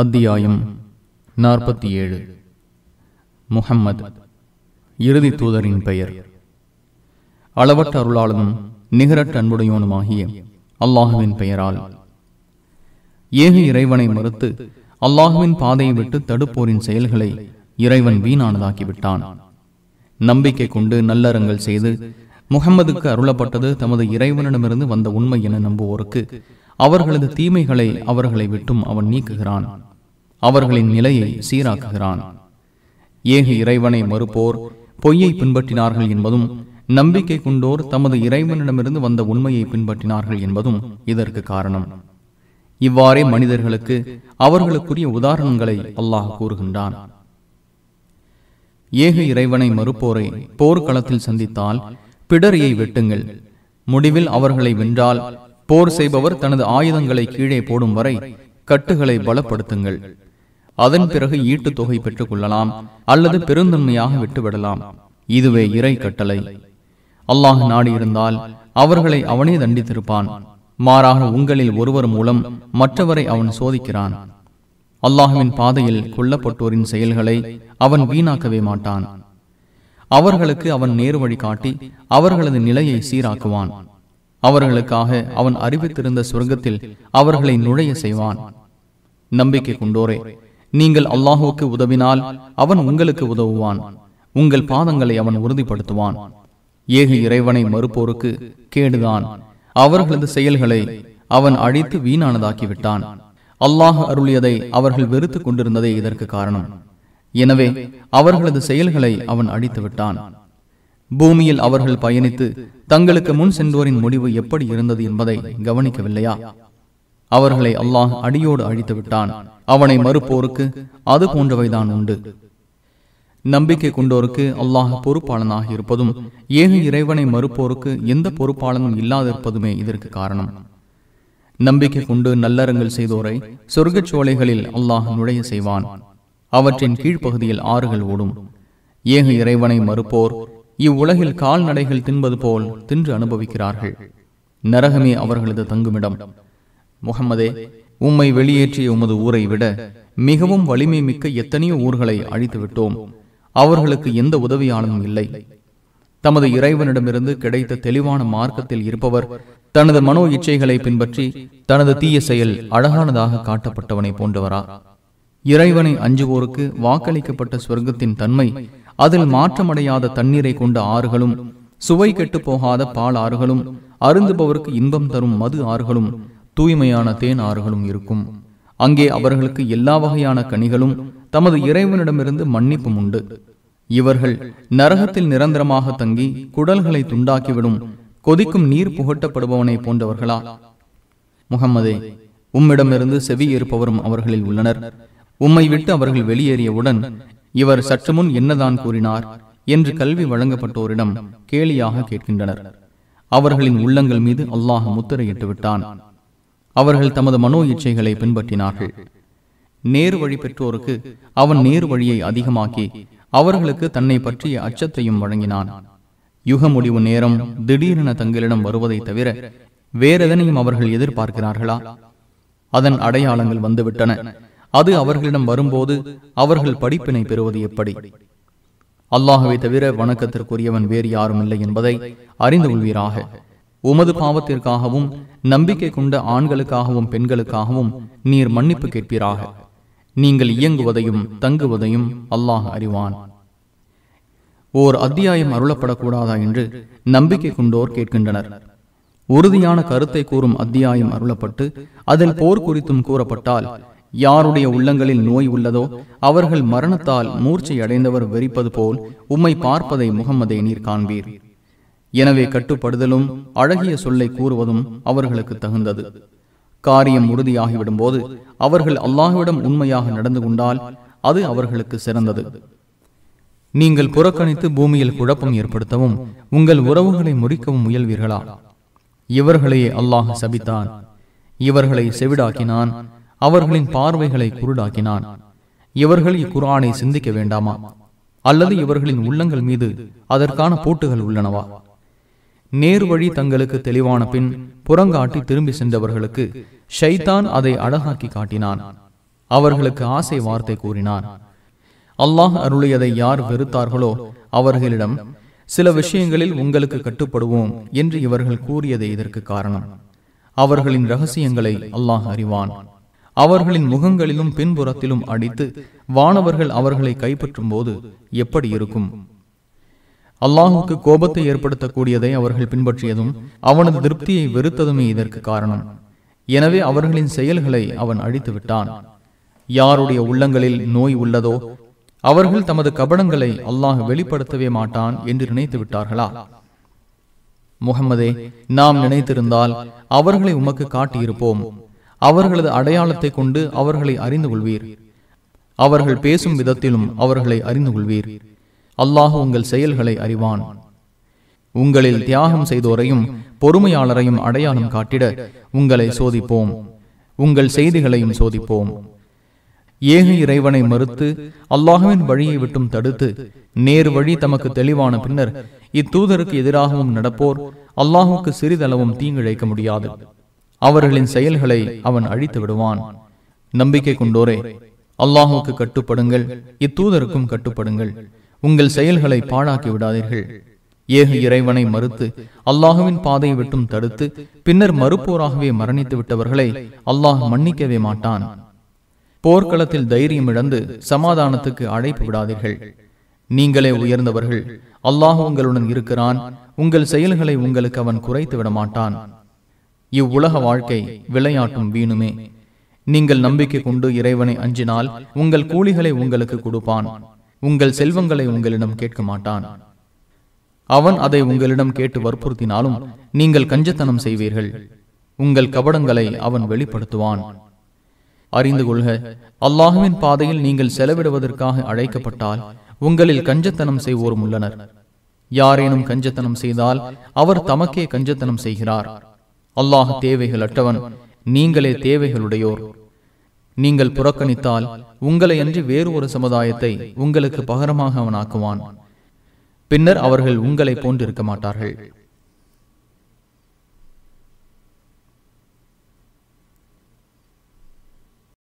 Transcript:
அத்தியாயம் நாற்பத்தி ஏழு முகம்மது இறுதி தூதரின் பெயர் அளவற்ற அருளாளனும் நிகரட்ட அன்புடையோனுமாகிய அல்லாஹுவின் பெயரால் ஏக இறைவனை மறுத்து அல்லாஹுவின் பாதையை விட்டு தடுப்போரின் செயல்களை இறைவன் வீணானதாக்கிவிட்டான் நம்பிக்கை கொண்டு நல்லறங்கள் செய்து முகம்மதுக்கு அருளப்பட்டது தமது இறைவனிடமிருந்து வந்த உண்மை என நம்புவோருக்கு அவர்களது தீமைகளை அவர்களை விட்டும் அவன் நீக்குகிறான் அவர்களின் நிலையை சீராக்குகிறான் ஏக இறைவனை மறுப்போர் பொய்யை பின்பற்றினார்கள் என்பதும் நம்பிக்கை கொண்டோர் தமது இறைவனிடமிருந்து வந்த உண்மையை பின்பற்றினார்கள் என்பதும் இதற்கு காரணம் இவ்வாறே மனிதர்களுக்கு அவர்களுக்குரிய உதாரணங்களை அல்லாஹ் கூறுகின்றான் ஏக இறைவனை மறுப்போரை போர்க்களத்தில் சந்தித்தால் பிடரியை வெட்டுங்கள் முடிவில் அவர்களை வென்றால் போர் செய்பவர் தனது ஆயுதங்களை கீழே போடும் வரை கட்டுகளை பலப்படுத்துங்கள் அதன் பிறகு ஈட்டு தொகை பெற்றுக் கொள்ளலாம் அல்லது பெருந்தன்மையாக விட்டுவிடலாம் இதுவே இறை கட்டளை அல்லாஹ் நாடியிருந்தால் அவர்களை அவனே தண்டித்திருப்பான் மாறாக உங்களில் ஒருவர் மூலம் மற்றவரை அவன் சோதிக்கிறான் அல்லாஹுவின் பாதையில் கொல்லப்பட்டோரின் செயல்களை அவன் வீணாக்கவே மாட்டான் அவர்களுக்கு அவன் நேரு வழி காட்டி அவர்களது நிலையை சீராக்குவான் அவர்களுக்காக அவன் அறிவித்திருந்த சொர்க்கத்தில் அவர்களை நுழைய செய்வான் நம்பிக்கை கொண்டோரே நீங்கள் அல்லாஹுக்கு உதவினால் அவன் உங்களுக்கு உதவுவான் உங்கள் பாதங்களை அவன் உறுதிப்படுத்துவான் ஏக இறைவனை மறுப்போருக்கு கேடுதான் அவர்களது செயல்களை அவன் அழித்து வீணானதாக்கிவிட்டான் அல்லாஹ் அருளியதை அவர்கள் வெறுத்து கொண்டிருந்ததே இதற்கு காரணம் எனவே அவர்களது செயல்களை அவன் அழித்து விட்டான் பூமியில் அவர்கள் பயணித்து தங்களுக்கு முன் சென்றோரின் முடிவு எப்படி இருந்தது என்பதை கவனிக்கவில்லையா அவர்களை அல்லாஹ் அடியோடு அழித்து விட்டான் அவனை மறுப்போருக்கு அது போன்றவைதான் உண்டு நம்பிக்கை கொண்டோருக்கு அல்லாஹ் பொறுப்பாளனாக இருப்பதும் ஏக இறைவனை மறுப்போருக்கு எந்த பொறுப்பாளனும் இல்லாதிருப்பதுமே இதற்கு காரணம் நம்பிக்கை கொண்டு நல்லறங்கள் செய்தோரை சொர்க்கச் சோலைகளில் அல்லாஹ் நுழைய செய்வான் அவற்றின் கீழ்ப்பகுதியில் ஆறுகள் ஓடும் ஏக இறைவனை மறுப்போர் இவ்வுலகில் கால்நடைகள் தின்பது போல் தின்று அனுபவிக்கிறார்கள் நரகமே அவர்களது தங்குமிடம் முகம்மதே உம்மை வெளியேற்றிய உமது ஊரை விட மிகவும் வலிமை மிக்க எத்தனையோ ஊர்களை அழித்துவிட்டோம் அவர்களுக்கு எந்த உதவியாளனும் இல்லை தமது இறைவனிடமிருந்து கிடைத்த தெளிவான மார்க்கத்தில் இருப்பவர் தனது மனோ இச்சைகளை பின்பற்றி தனது தீய செயல் அழகானதாக காட்டப்பட்டவனை போன்றவரா இறைவனை அஞ்சுவோருக்கு வாக்களிக்கப்பட்ட சொர்க்கத்தின் தன்மை அதில் மாற்றமடையாத தண்ணீரை கொண்ட ஆறுகளும் சுவை கெட்டு போகாத பால் ஆறுகளும் அருந்துபவருக்கு இன்பம் தரும் மது ஆறுகளும் தூய்மையான தேன் ஆறுகளும் இருக்கும் அங்கே அவர்களுக்கு எல்லா வகையான கனிகளும் தமது இறைவனிடமிருந்து மன்னிப்பும் உண்டு இவர்கள் நரகத்தில் நிரந்தரமாக தங்கி குடல்களை துண்டாக்கிவிடும் கொதிக்கும் நீர் புகட்டப்படுபவனை போன்றவர்களா முகம்மதே உம்மிடமிருந்து செவி இருப்பவரும் அவர்களில் உள்ளனர் உம்மை விட்டு அவர்கள் வெளியேறியவுடன் இவர் சற்று முன் என்னதான் கூறினார் என்று கல்வி வழங்கப்பட்டோரிடம் கேலியாக கேட்கின்றனர் அவர்களின் உள்ளங்கள் மீது அல்லாஹ் முத்திரையிட்டு விட்டான் அவர்கள் தமது மனோ இச்சைகளை பின்பற்றினார்கள் நேரு வழி பெற்றோருக்கு அவன் நேரு வழியை அதிகமாக்கி அவர்களுக்கு தன்னை பற்றிய அச்சத்தையும் வழங்கினான் யுக முடிவு நேரம் திடீரென தங்களிடம் வருவதை தவிர வேறெதனையும் அவர்கள் எதிர்பார்க்கிறார்களா அதன் அடையாளங்கள் வந்துவிட்டன அது அவர்களிடம் வரும்போது அவர்கள் படிப்பினை பெறுவது எப்படி அல்லாஹவை தவிர வணக்கத்திற்குரியவன் வேறு யாரும் இல்லை என்பதை அறிந்து கொள்வீராக உமது பாவத்திற்காகவும் நம்பிக்கை கொண்ட ஆண்களுக்காகவும் பெண்களுக்காகவும் நீர் மன்னிப்பு கேட்பீராக நீங்கள் இயங்குவதையும் தங்குவதையும் அல்லாஹ் அறிவான் ஓர் அத்தியாயம் அருளப்படக்கூடாதா என்று நம்பிக்கை கொண்டோர் கேட்கின்றனர் உறுதியான கருத்தை கூறும் அத்தியாயம் அருளப்பட்டு அதில் போர் குறித்தும் கூறப்பட்டால் யாருடைய உள்ளங்களில் நோய் உள்ளதோ அவர்கள் மரணத்தால் மூர்ச்சை அடைந்தவர் வெறிப்பது போல் உம்மை பார்ப்பதை முகமதே நீர் காண்பீர் எனவே கட்டுப்படுதலும் அழகிய சொல்லை கூறுவதும் அவர்களுக்கு தகுந்தது காரியம் உறுதியாகிவிடும் போது அவர்கள் அல்லாஹுவிடம் உண்மையாக நடந்து கொண்டால் அது அவர்களுக்கு சிறந்தது நீங்கள் புறக்கணித்து பூமியில் குழப்பம் ஏற்படுத்தவும் உங்கள் உறவுகளை முறிக்கவும் முயல்வீர்களா இவர்களையே அல்லாஹ் சபித்தான் இவர்களை செவிடாக்கினான் அவர்களின் பார்வைகளை குருடாக்கினான் இவர்கள் இக்குரானை சிந்திக்க வேண்டாமா அல்லது இவர்களின் உள்ளங்கள் மீது அதற்கான போட்டுகள் உள்ளனவா நேர்வழி தங்களுக்கு தெளிவான பின் புறங்காட்டி திரும்பி சென்றவர்களுக்கு ஷைதான் அதை அழகாக்கி காட்டினான் அவர்களுக்கு ஆசை வார்த்தை கூறினான் அல்லாஹ் அருளியதை யார் வெறுத்தார்களோ அவர்களிடம் சில விஷயங்களில் உங்களுக்கு கட்டுப்படுவோம் என்று இவர்கள் கூறியதே இதற்கு காரணம் அவர்களின் ரகசியங்களை அல்லாஹ் அறிவான் அவர்களின் முகங்களிலும் பின்புறத்திலும் அடித்து வானவர்கள் அவர்களை கைப்பற்றும் போது எப்படி இருக்கும் அல்லாஹுக்கு கோபத்தை ஏற்படுத்தக்கூடியதை அவர்கள் பின்பற்றியதும் அவனது திருப்தியை வெறுத்ததுமே இதற்கு காரணம் எனவே அவர்களின் செயல்களை அவன் அழித்து விட்டான் யாருடைய உள்ளங்களில் நோய் உள்ளதோ அவர்கள் தமது கபடங்களை அல்லாஹ் வெளிப்படுத்தவே மாட்டான் என்று நினைத்து விட்டார்களா முகமதே நாம் நினைத்திருந்தால் அவர்களை உமக்கு காட்டியிருப்போம் அவர்களது அடையாளத்தை கொண்டு அவர்களை அறிந்து கொள்வீர் அவர்கள் பேசும் விதத்திலும் அவர்களை அறிந்து கொள்வீர் அல்லாஹு உங்கள் செயல்களை அறிவான் உங்களில் தியாகம் செய்தோரையும் பொறுமையாளரையும் அடையாளம் காட்டிட உங்களை சோதிப்போம் உங்கள் செய்திகளையும் சோதிப்போம் ஏக இறைவனை மறுத்து அல்லாஹுவின் வழியை விட்டும் தடுத்து நேர் வழி தமக்கு தெளிவான பின்னர் இத்தூதருக்கு எதிராகவும் நடப்போர் அல்லாஹுக்கு சிறிதளவும் தீங்கிழைக்க முடியாது அவர்களின் செயல்களை அவன் அழித்து விடுவான் நம்பிக்கை கொண்டோரே அல்லாஹுக்கு கட்டுப்படுங்கள் இத்தூதருக்கும் கட்டுப்படுங்கள் உங்கள் செயல்களை பாழாக்கி விடாதீர்கள் ஏக இறைவனை மறுத்து அல்லாஹுவின் பாதையை விட்டும் தடுத்து பின்னர் மறுப்போராகவே மரணித்து விட்டவர்களை அல்லாஹ் மன்னிக்கவே மாட்டான் போர்க்களத்தில் தைரியம் இழந்து சமாதானத்துக்கு அழைப்பு விடாதீர்கள் நீங்களே உயர்ந்தவர்கள் அல்லாஹ் உங்களுடன் இருக்கிறான் உங்கள் செயல்களை உங்களுக்கு அவன் குறைத்து விட மாட்டான் இவ்வுலக வாழ்க்கை விளையாட்டும் வீணுமே நீங்கள் நம்பிக்கை கொண்டு இறைவனை அஞ்சினால் உங்கள் கூலிகளை உங்களுக்கு கொடுப்பான் உங்கள் செல்வங்களை உங்களிடம் கேட்க மாட்டான் அவன் அதை உங்களிடம் கேட்டு வற்புறுத்தினாலும் நீங்கள் கஞ்சத்தனம் செய்வீர்கள் உங்கள் கபடங்களை அவன் வெளிப்படுத்துவான் அறிந்து கொள்க அல்லாஹுவின் பாதையில் நீங்கள் செலவிடுவதற்காக அழைக்கப்பட்டால் உங்களில் கஞ்சத்தனம் செய்வோரும் உள்ளனர் யாரேனும் கஞ்சத்தனம் செய்தால் அவர் தமக்கே கஞ்சத்தனம் செய்கிறார் அல்லாஹ் தேவைகள் அற்றவன் நீங்களே தேவைகளுடையோர் நீங்கள் புறக்கணித்தால் உங்களை அன்றி வேறு ஒரு சமுதாயத்தை உங்களுக்கு பகரமாக அவனாக்குவான் பின்னர் அவர்கள் உங்களை போன்றிருக்க மாட்டார்கள்